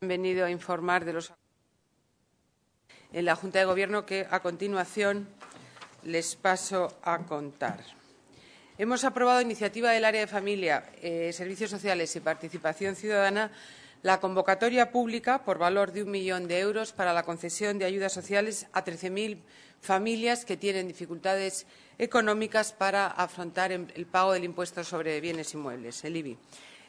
venido a informar de los en la Junta de Gobierno que a continuación les paso a contar. Hemos aprobado iniciativa del área de familia, eh, servicios sociales y participación ciudadana la convocatoria pública por valor de un millón de euros para la concesión de ayudas sociales a 13.000 familias que tienen dificultades económicas para afrontar el pago del impuesto sobre bienes inmuebles, el IBI.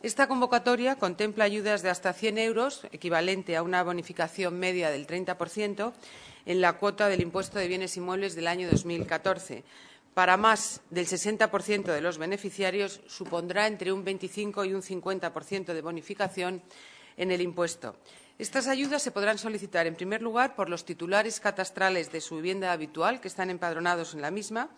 Esta convocatoria contempla ayudas de hasta 100 euros, equivalente a una bonificación media del 30%, en la cuota del impuesto de bienes inmuebles del año 2014. Para más del 60% de los beneficiarios supondrá entre un 25 y un 50% de bonificación en el impuesto. Estas ayudas se podrán solicitar, en primer lugar, por los titulares catastrales de su vivienda habitual que están empadronados en la misma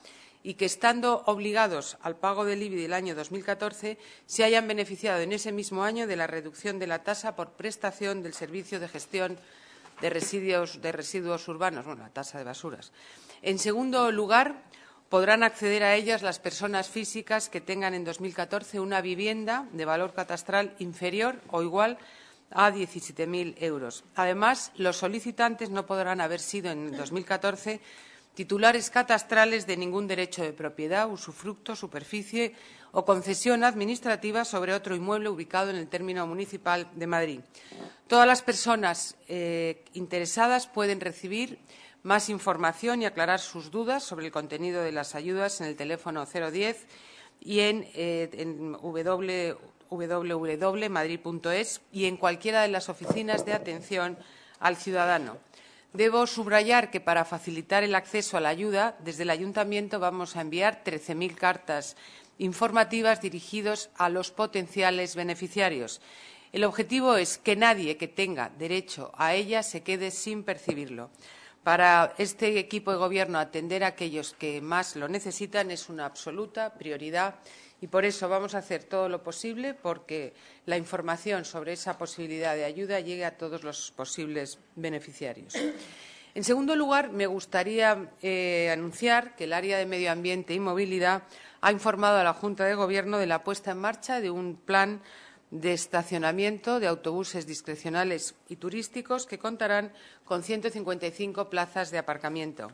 y que, estando obligados al pago del IBI del año 2014, se hayan beneficiado en ese mismo año de la reducción de la tasa por prestación del servicio de gestión de residuos, de residuos urbanos, bueno, la tasa de basuras. En segundo lugar, podrán acceder a ellas las personas físicas que tengan en 2014 una vivienda de valor catastral inferior o igual a 17.000 euros. Además, los solicitantes no podrán haber sido en 2014 titulares catastrales de ningún derecho de propiedad, usufructo, superficie o concesión administrativa sobre otro inmueble ubicado en el término municipal de Madrid. Todas las personas eh, interesadas pueden recibir más información y aclarar sus dudas sobre el contenido de las ayudas en el teléfono 010 y en eh, www.madrid.es y en cualquiera de las oficinas de atención al ciudadano. Debo subrayar que para facilitar el acceso a la ayuda, desde el Ayuntamiento vamos a enviar 13.000 cartas informativas dirigidas a los potenciales beneficiarios. El objetivo es que nadie que tenga derecho a ella se quede sin percibirlo. Para este equipo de Gobierno atender a aquellos que más lo necesitan es una absoluta prioridad y por eso vamos a hacer todo lo posible porque la información sobre esa posibilidad de ayuda llegue a todos los posibles beneficiarios. En segundo lugar, me gustaría eh, anunciar que el área de Medio Ambiente y Movilidad ha informado a la Junta de Gobierno de la puesta en marcha de un plan de estacionamiento de autobuses discrecionales y turísticos que contarán con 155 plazas de aparcamiento.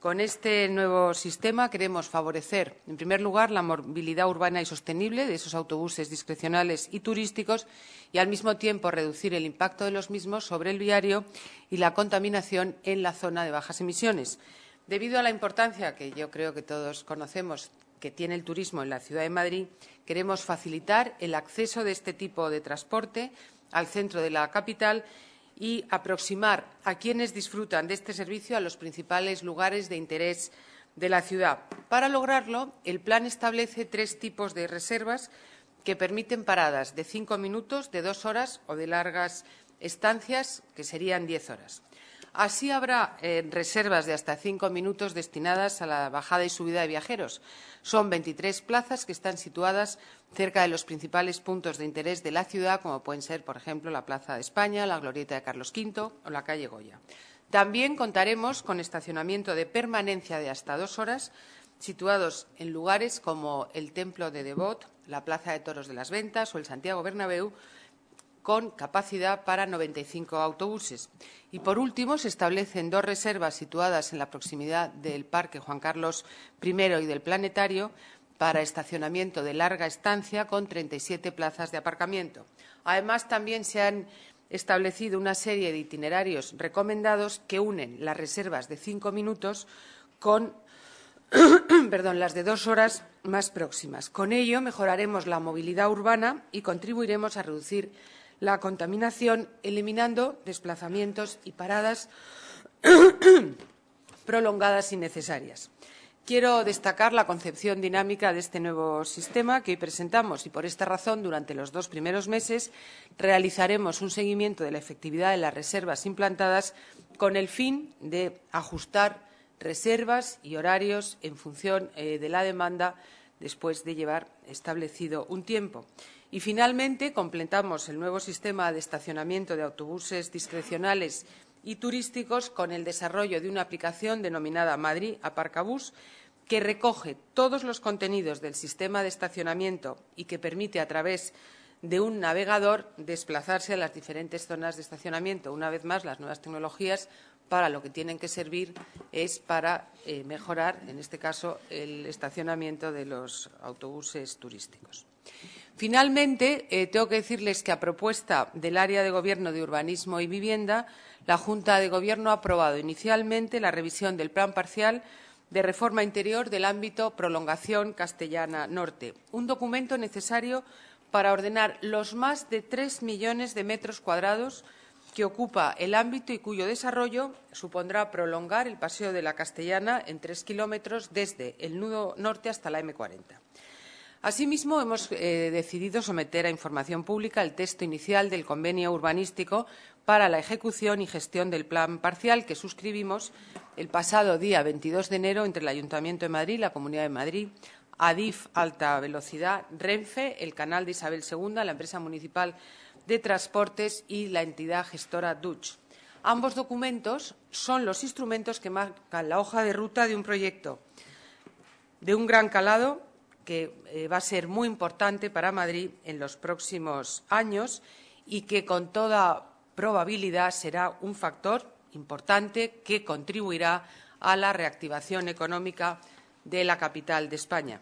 Con este nuevo sistema queremos favorecer, en primer lugar, la movilidad urbana y sostenible de esos autobuses discrecionales y turísticos y, al mismo tiempo, reducir el impacto de los mismos sobre el viario y la contaminación en la zona de bajas emisiones. Debido a la importancia que yo creo que todos conocemos que tiene el turismo en la ciudad de Madrid, queremos facilitar el acceso de este tipo de transporte al centro de la capital y aproximar a quienes disfrutan de este servicio a los principales lugares de interés de la ciudad. Para lograrlo, el plan establece tres tipos de reservas que permiten paradas de cinco minutos, de dos horas o de largas estancias, que serían diez horas. Así habrá eh, reservas de hasta cinco minutos destinadas a la bajada y subida de viajeros. Son 23 plazas que están situadas cerca de los principales puntos de interés de la ciudad, como pueden ser, por ejemplo, la Plaza de España, la Glorieta de Carlos V o la calle Goya. También contaremos con estacionamiento de permanencia de hasta dos horas, situados en lugares como el Templo de Devot, la Plaza de Toros de las Ventas o el Santiago Bernabéu, con capacidad para 95 autobuses. Y, por último, se establecen dos reservas situadas en la proximidad del Parque Juan Carlos I y del Planetario para estacionamiento de larga estancia con 37 plazas de aparcamiento. Además, también se han establecido una serie de itinerarios recomendados que unen las reservas de cinco minutos con perdón, las de dos horas más próximas. Con ello mejoraremos la movilidad urbana y contribuiremos a reducir la contaminación, eliminando desplazamientos y paradas prolongadas innecesarias. Quiero destacar la concepción dinámica de este nuevo sistema que hoy presentamos y, por esta razón, durante los dos primeros meses realizaremos un seguimiento de la efectividad de las reservas implantadas con el fin de ajustar reservas y horarios en función eh, de la demanda después de llevar establecido un tiempo y, finalmente, completamos el nuevo sistema de estacionamiento de autobuses discrecionales y turísticos con el desarrollo de una aplicación denominada Madrid Aparcabús, que recoge todos los contenidos del sistema de estacionamiento y que permite a través de un navegador desplazarse a las diferentes zonas de estacionamiento. Una vez más, las nuevas tecnologías para lo que tienen que servir es para eh, mejorar, en este caso, el estacionamiento de los autobuses turísticos. Finalmente, eh, tengo que decirles que a propuesta del área de Gobierno de Urbanismo y Vivienda, la Junta de Gobierno ha aprobado inicialmente la revisión del plan parcial de reforma interior del ámbito prolongación castellana norte, un documento necesario para ordenar los más de tres millones de metros cuadrados que ocupa el ámbito y cuyo desarrollo supondrá prolongar el paseo de la Castellana en tres kilómetros desde el nudo norte hasta la M40. Asimismo, hemos eh, decidido someter a información pública el texto inicial del convenio urbanístico para la ejecución y gestión del plan parcial que suscribimos el pasado día 22 de enero entre el Ayuntamiento de Madrid, la Comunidad de Madrid, ADIF Alta Velocidad, Renfe, el Canal de Isabel II, la empresa municipal de transportes y la entidad gestora Dutch. Ambos documentos son los instrumentos que marcan la hoja de ruta de un proyecto de un gran calado que eh, va a ser muy importante para Madrid en los próximos años y que con toda probabilidad será un factor importante que contribuirá a la reactivación económica de la capital de España.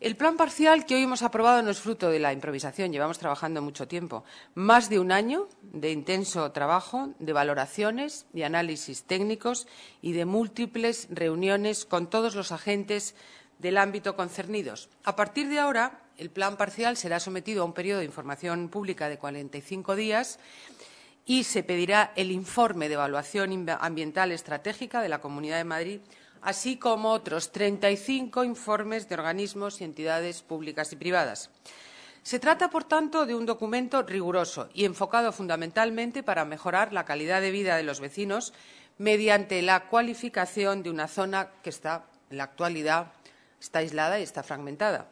El plan parcial que hoy hemos aprobado no es fruto de la improvisación, llevamos trabajando mucho tiempo, más de un año de intenso trabajo, de valoraciones de análisis técnicos y de múltiples reuniones con todos los agentes del ámbito concernidos. A partir de ahora, el plan parcial será sometido a un periodo de información pública de 45 días y se pedirá el informe de evaluación ambiental estratégica de la Comunidad de Madrid, así como otros 35 informes de organismos y entidades públicas y privadas. Se trata, por tanto, de un documento riguroso y enfocado fundamentalmente para mejorar la calidad de vida de los vecinos mediante la cualificación de una zona que está, en la actualidad, está aislada y está fragmentada.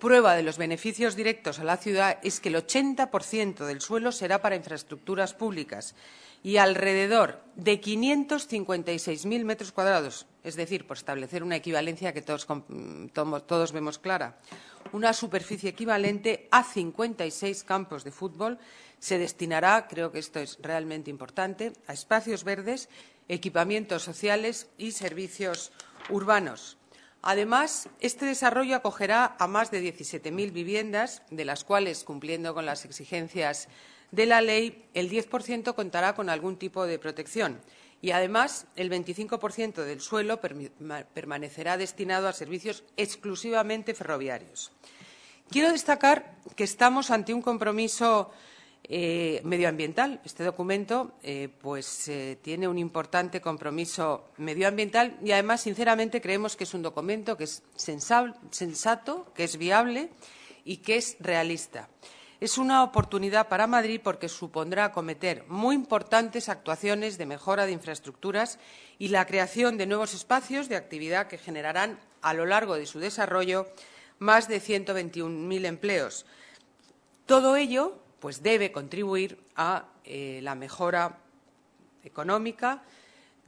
Prueba de los beneficios directos a la ciudad es que el 80% del suelo será para infraestructuras públicas y alrededor de 556.000 metros cuadrados, es decir, por establecer una equivalencia que todos, vemos clara, una superficie equivalente a 56 campos de fútbol se destinará, creo que esto es realmente importante, a espacios verdes, equipamientos sociales y servicios urbanos. Además, este desarrollo acogerá a más de 17.000 viviendas, de las cuales, cumpliendo con las exigencias de la ley, el 10% contará con algún tipo de protección y, además, el 25% del suelo permanecerá destinado a servicios exclusivamente ferroviarios. Quiero destacar que estamos ante un compromiso eh, medioambiental. Este documento eh, pues, eh, tiene un importante compromiso medioambiental y además, sinceramente, creemos que es un documento que es sensato, que es viable y que es realista. Es una oportunidad para Madrid porque supondrá acometer muy importantes actuaciones de mejora de infraestructuras y la creación de nuevos espacios de actividad que generarán a lo largo de su desarrollo más de 121.000 empleos. Todo ello pues debe contribuir a eh, la mejora económica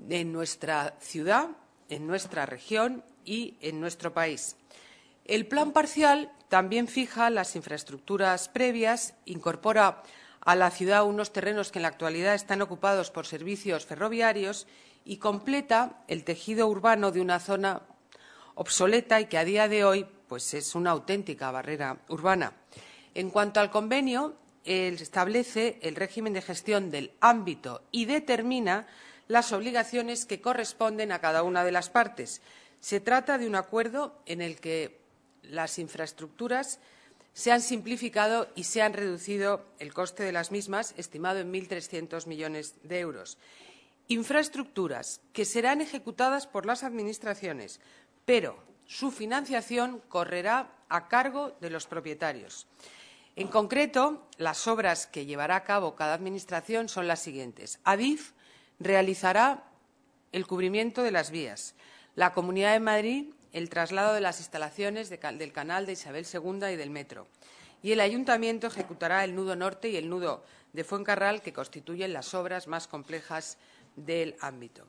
en nuestra ciudad, en nuestra región y en nuestro país. El plan parcial también fija las infraestructuras previas, incorpora a la ciudad unos terrenos que en la actualidad están ocupados por servicios ferroviarios y completa el tejido urbano de una zona obsoleta y que a día de hoy pues es una auténtica barrera urbana. En cuanto al convenio, establece el régimen de gestión del ámbito y determina las obligaciones que corresponden a cada una de las partes. Se trata de un acuerdo en el que las infraestructuras se han simplificado y se han reducido el coste de las mismas, estimado en 1.300 millones de euros. Infraestructuras que serán ejecutadas por las Administraciones, pero su financiación correrá a cargo de los propietarios. En concreto, las obras que llevará a cabo cada Administración son las siguientes. ADIF realizará el cubrimiento de las vías, la Comunidad de Madrid el traslado de las instalaciones del canal de Isabel II y del metro, y el Ayuntamiento ejecutará el nudo norte y el nudo de Fuencarral, que constituyen las obras más complejas del ámbito.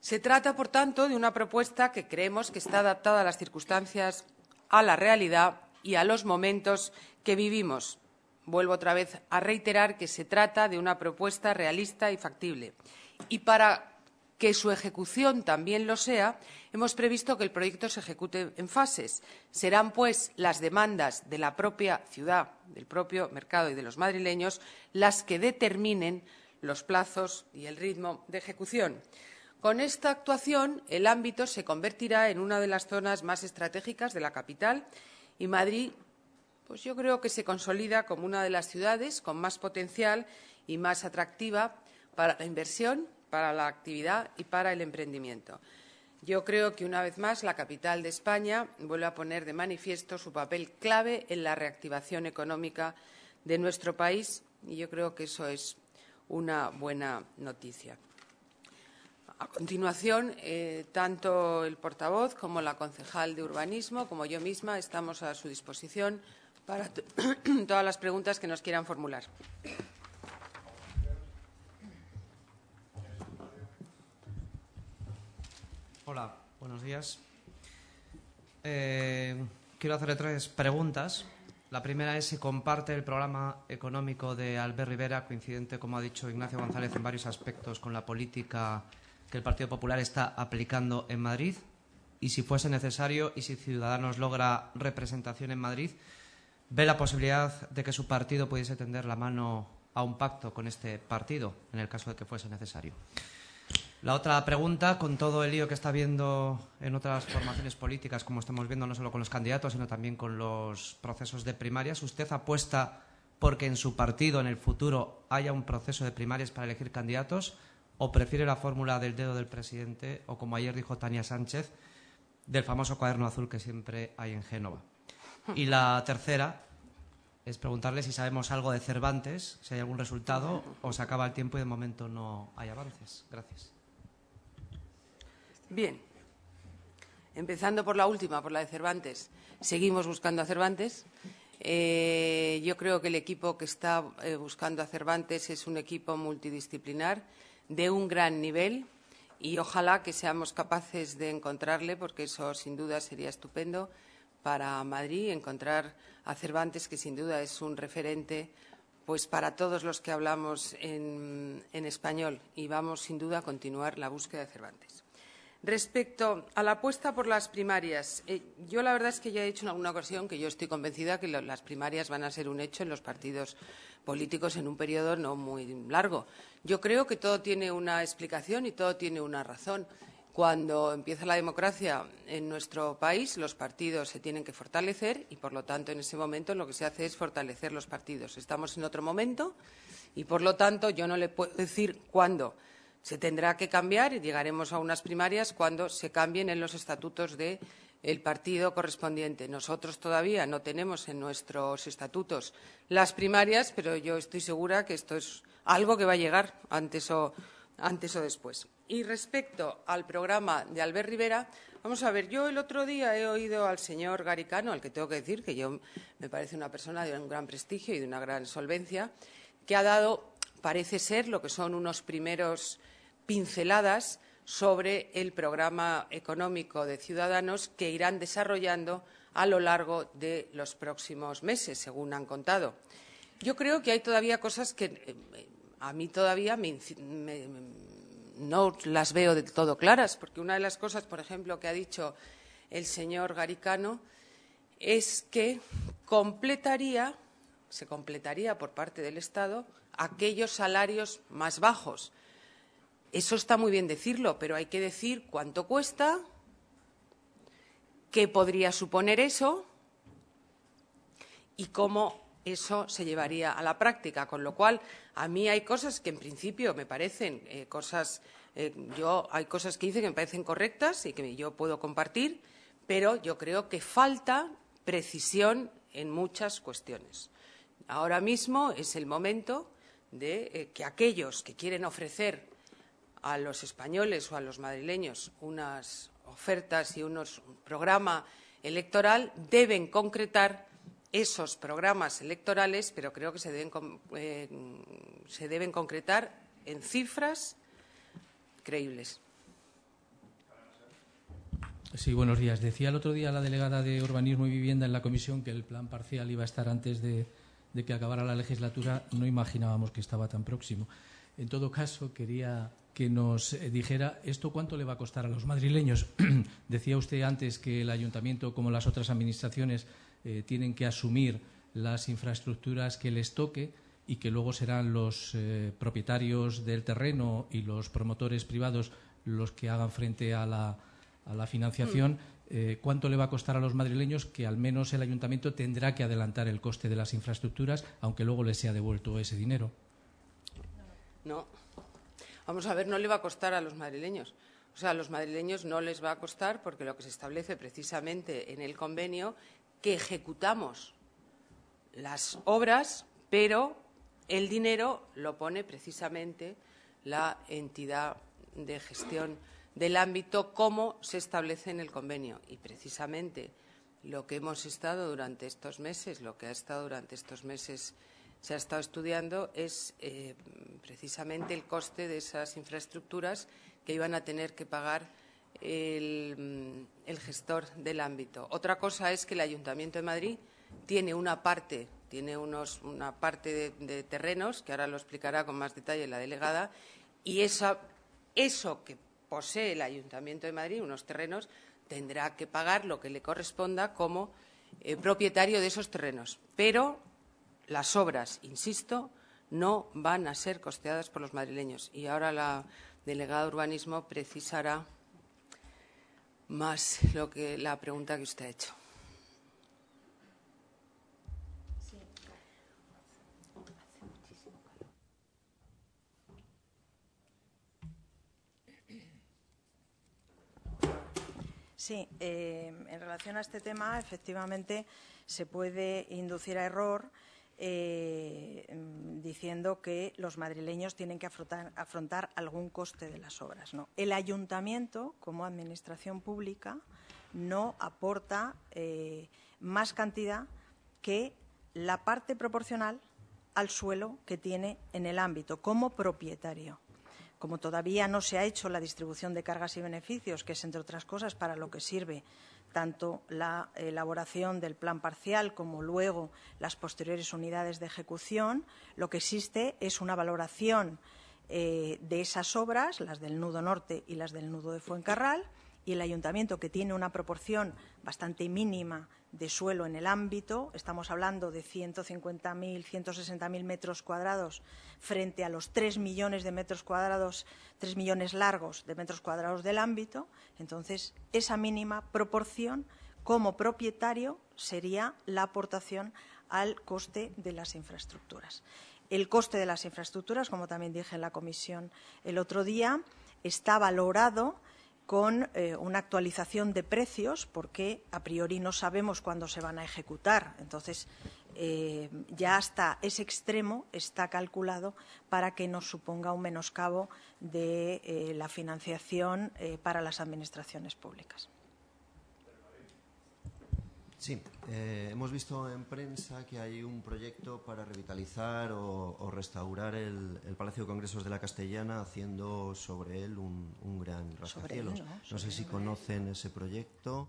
Se trata, por tanto, de una propuesta que creemos que está adaptada a las circunstancias, a la realidad y a los momentos que vivimos. Vuelvo otra vez a reiterar que se trata de una propuesta realista y factible. Y para que su ejecución también lo sea, hemos previsto que el proyecto se ejecute en fases. Serán, pues, las demandas de la propia ciudad, del propio mercado y de los madrileños las que determinen los plazos y el ritmo de ejecución. Con esta actuación, el ámbito se convertirá en una de las zonas más estratégicas de la capital y Madrid, pues yo creo que se consolida como una de las ciudades con más potencial y más atractiva para la inversión, para la actividad y para el emprendimiento. Yo creo que una vez más la capital de España vuelve a poner de manifiesto su papel clave en la reactivación económica de nuestro país y yo creo que eso es una buena noticia. A continuación, eh, tanto el portavoz como la concejal de urbanismo, como yo misma, estamos a su disposición para todas las preguntas que nos quieran formular. Hola, buenos días. Eh, quiero hacerle tres preguntas. La primera es si comparte el programa económico de Albert Rivera, coincidente, como ha dicho Ignacio González, en varios aspectos con la política que el Partido Popular está aplicando en Madrid y si fuese necesario y si Ciudadanos logra representación en Madrid, ve la posibilidad de que su partido pudiese tender la mano a un pacto con este partido en el caso de que fuese necesario. La otra pregunta, con todo el lío que está habiendo en otras formaciones políticas, como estamos viendo no solo con los candidatos, sino también con los procesos de primarias, ¿usted apuesta porque en su partido en el futuro haya un proceso de primarias para elegir candidatos? o prefiere la fórmula del dedo del presidente o, como ayer dijo Tania Sánchez, del famoso cuaderno azul que siempre hay en Génova. Y la tercera es preguntarle si sabemos algo de Cervantes, si hay algún resultado o se acaba el tiempo y de momento no hay avances. Gracias. Bien. Empezando por la última, por la de Cervantes. Seguimos buscando a Cervantes. Eh, yo creo que el equipo que está eh, buscando a Cervantes es un equipo multidisciplinar de un gran nivel y ojalá que seamos capaces de encontrarle, porque eso sin duda sería estupendo para Madrid, encontrar a Cervantes, que sin duda es un referente pues para todos los que hablamos en, en español y vamos sin duda a continuar la búsqueda de Cervantes. Respecto a la apuesta por las primarias, eh, yo la verdad es que ya he dicho en alguna ocasión que yo estoy convencida que las primarias van a ser un hecho en los partidos políticos en un periodo no muy largo. Yo creo que todo tiene una explicación y todo tiene una razón. Cuando empieza la democracia en nuestro país, los partidos se tienen que fortalecer y, por lo tanto, en ese momento lo que se hace es fortalecer los partidos. Estamos en otro momento y, por lo tanto, yo no le puedo decir cuándo se tendrá que cambiar y llegaremos a unas primarias cuando se cambien en los estatutos del partido correspondiente. Nosotros todavía no tenemos en nuestros estatutos las primarias, pero yo estoy segura que esto es algo que va a llegar antes o, antes o después. Y respecto al programa de Albert Rivera, vamos a ver, yo el otro día he oído al señor Garicano, al que tengo que decir que yo me parece una persona de un gran prestigio y de una gran solvencia, que ha dado, parece ser, lo que son unos primeros pinceladas sobre el programa económico de Ciudadanos que irán desarrollando a lo largo de los próximos meses, según han contado. Yo creo que hay todavía cosas que eh, a mí todavía no las veo del todo claras, porque una de las cosas, por ejemplo, que ha dicho el señor Garicano es que completaría, se completaría por parte del Estado aquellos salarios más bajos. Eso está muy bien decirlo, pero hay que decir cuánto cuesta, qué podría suponer eso y cómo eso se llevaría a la práctica. Con lo cual, a mí hay cosas que en principio me parecen eh, cosas, eh, yo hay cosas que hice que me parecen correctas y que yo puedo compartir, pero yo creo que falta precisión en muchas cuestiones. Ahora mismo es el momento de eh, que aquellos que quieren ofrecer a los españoles o a los madrileños unas ofertas y unos un programa electoral, deben concretar esos programas electorales, pero creo que se deben, eh, se deben concretar en cifras creíbles. Sí, buenos días. Decía el otro día la delegada de Urbanismo y Vivienda en la comisión que el plan parcial iba a estar antes de que acabara la legislatura. No imaginábamos que estaba tan próximo en todo caso, quería que nos eh, dijera esto cuánto le va a costar a los madrileños. Decía usted antes que el ayuntamiento, como las otras administraciones, eh, tienen que asumir las infraestructuras que les toque y que luego serán los eh, propietarios del terreno y los promotores privados los que hagan frente a la, financiación. Mm. cuánto le va a costar a los madrileños que al menos el ayuntamiento tendrá que adelantar el coste de las infraestructuras, aunque luego les sea devuelto ese dinero. No. Vamos a ver, no le va a costar a los madrileños. O sea, a los madrileños no les va a costar porque lo que se establece precisamente en el convenio que ejecutamos las obras, pero el dinero lo pone precisamente la entidad de gestión del ámbito como se establece en el convenio. Y precisamente lo que hemos estado durante estos meses, lo que ha estado durante estos meses se ha estado estudiando es eh, precisamente el coste de esas infraestructuras que iban a tener que pagar mm, el, gestor del ámbito. Otra cosa es que el Ayuntamiento de Madrid tiene una parte tiene unos, una parte de, terrenos, que ahora lo explicará con más detalle la delegada, y esa, eso que posee el Ayuntamiento de Madrid, unos terrenos, tendrá que pagar lo que le corresponda como eh, propietario de esos terrenos. Pero las obras, insisto, no van a ser costeadas por los madrileños. Y ahora la delegada de urbanismo precisará más lo que la pregunta que usted ha hecho. Sí, eh, en relación a este tema, efectivamente, se puede inducir a error eh, mm, diciendo que los madrileños tienen que afrontar, algún coste de las obras. El ayuntamiento, como administración pública, no aporta eh, más cantidad que la parte proporcional al suelo que tiene en el ámbito como propietario. Como todavía no se ha hecho la distribución de cargas y beneficios, que es entre otras cosas para lo que sirve tanto la elaboración del plan parcial como luego las posteriores unidades de ejecución, lo que existe es una valoración eh, de esas obras, las del nudo norte y las del nudo de Fuencarral, y el ayuntamiento, que tiene una proporción bastante mínima de suelo en el ámbito. Estamos hablando de 150.000, 160.000 metros cuadrados frente a los 3 millones de metros cuadrados, 3 millones largos de metros cuadrados del ámbito. Entonces, esa mínima proporción como propietario sería la aportación al coste de las infraestructuras. El coste de las infraestructuras, como también dije en la comisión el otro día, está valorado con eh, una actualización de precios porque a priori no sabemos cuándo se van a ejecutar. Entonces, eh, ya hasta ese extremo está calculado para que nos suponga un menoscabo de eh, la financiación para las administraciones públicas. Sí, eh, hemos visto en prensa que hay un proyecto para revitalizar o, restaurar el, Palacio de Congresos de la Castellana haciendo sobre él un, gran rascacielos. ¿no? sé si conocen ese proyecto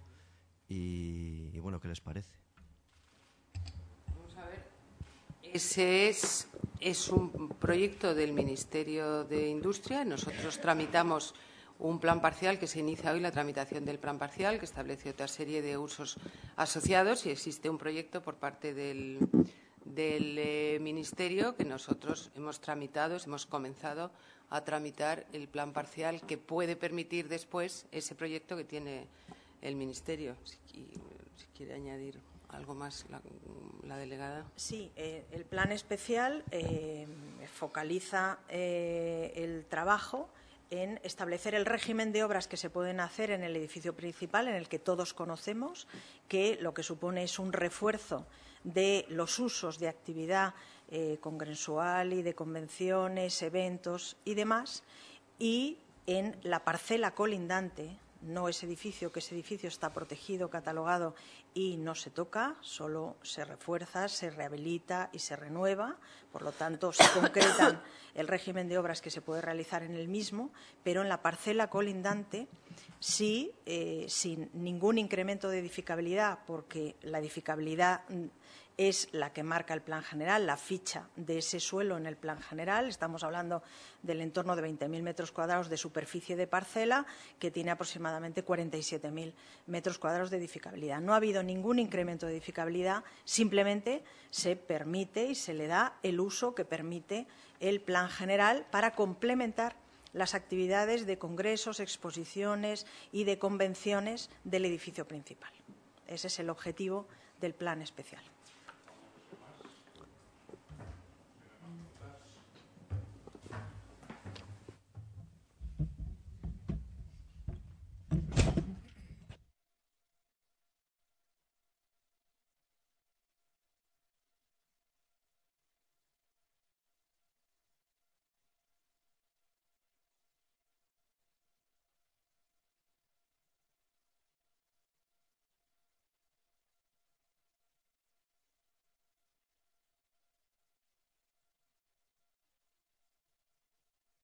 y, bueno, ¿qué les parece? Vamos a ver. Ese es, es un proyecto del Ministerio de Industria. Nosotros tramitamos un plan parcial que se inicia hoy la tramitación del plan parcial, que establece otra serie de usos asociados y existe un proyecto por parte del, del eh, Ministerio que nosotros hemos tramitado, hemos comenzado a tramitar el plan parcial que puede permitir después ese proyecto que tiene el Ministerio. Si, quiere añadir algo más la, delegada. Sí, eh, el plan especial eh, focaliza el trabajo en establecer el régimen de obras que se pueden hacer en el edificio principal, en el que todos conocemos, que lo que supone es un refuerzo de los usos de actividad eh, congresual y de convenciones, eventos y demás, y en la parcela colindante, no es edificio, que ese edificio está protegido, catalogado y no se toca, solo se refuerza, se rehabilita y se renueva. Por lo tanto, se concretan el régimen de obras que se puede realizar en el mismo, pero en la parcela colindante sí, eh, sin ningún incremento de edificabilidad, porque la edificabilidad mm, es la que marca el plan general, la ficha de ese suelo en el plan general. Estamos hablando del entorno de 20.000 metros cuadrados de superficie de parcela, que tiene aproximadamente 47.000 metros cuadrados de edificabilidad. No ha habido ningún incremento de edificabilidad, simplemente se permite y se le da el uso que permite el plan general para complementar las actividades de congresos, exposiciones y de convenciones del edificio principal. Ese es el objetivo del plan especial.